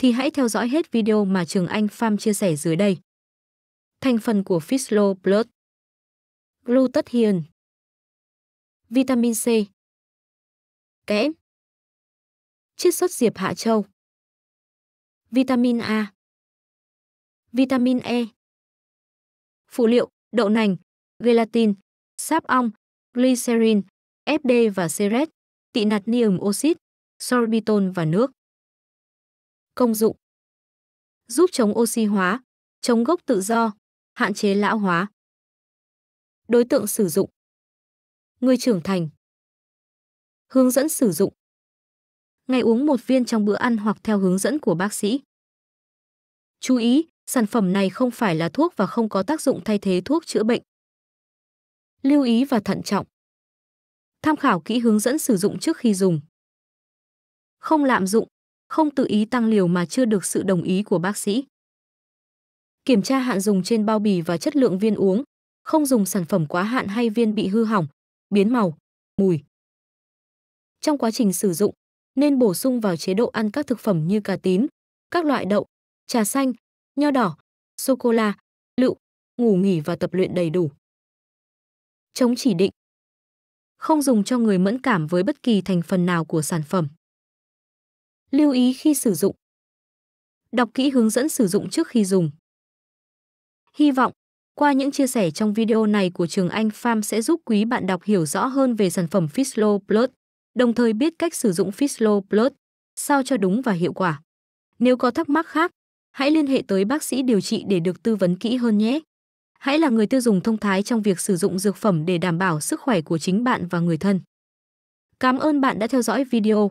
thì hãy theo dõi hết video mà Trường Anh Pham chia sẻ dưới đây. Thành phần của Fislo Plus Glutathione Vitamin C Kẽm Chiết xuất diệp hạ châu Vitamin A Vitamin E Phụ liệu, đậu nành, gelatin, sáp ong, glycerin, FD và ceret, tị nạt nium oxit, sorbitol và nước. Công dụng Giúp chống oxy hóa, chống gốc tự do, hạn chế lão hóa. Đối tượng sử dụng Người trưởng thành Hướng dẫn sử dụng Ngày uống một viên trong bữa ăn hoặc theo hướng dẫn của bác sĩ. Chú ý, sản phẩm này không phải là thuốc và không có tác dụng thay thế thuốc chữa bệnh. Lưu ý và thận trọng. Tham khảo kỹ hướng dẫn sử dụng trước khi dùng. Không lạm dụng không tự ý tăng liều mà chưa được sự đồng ý của bác sĩ. Kiểm tra hạn dùng trên bao bì và chất lượng viên uống, không dùng sản phẩm quá hạn hay viên bị hư hỏng, biến màu, mùi. Trong quá trình sử dụng, nên bổ sung vào chế độ ăn các thực phẩm như cà tím, các loại đậu, trà xanh, nho đỏ, sô cô la, lựu, ngủ nghỉ và tập luyện đầy đủ. Chống chỉ định. Không dùng cho người mẫn cảm với bất kỳ thành phần nào của sản phẩm. Lưu ý khi sử dụng. Đọc kỹ hướng dẫn sử dụng trước khi dùng. Hy vọng, qua những chia sẻ trong video này của Trường Anh Farm sẽ giúp quý bạn đọc hiểu rõ hơn về sản phẩm Fislo Plus, đồng thời biết cách sử dụng Fislo Plus, sao cho đúng và hiệu quả. Nếu có thắc mắc khác, hãy liên hệ tới bác sĩ điều trị để được tư vấn kỹ hơn nhé. Hãy là người tiêu dùng thông thái trong việc sử dụng dược phẩm để đảm bảo sức khỏe của chính bạn và người thân. Cảm ơn bạn đã theo dõi video.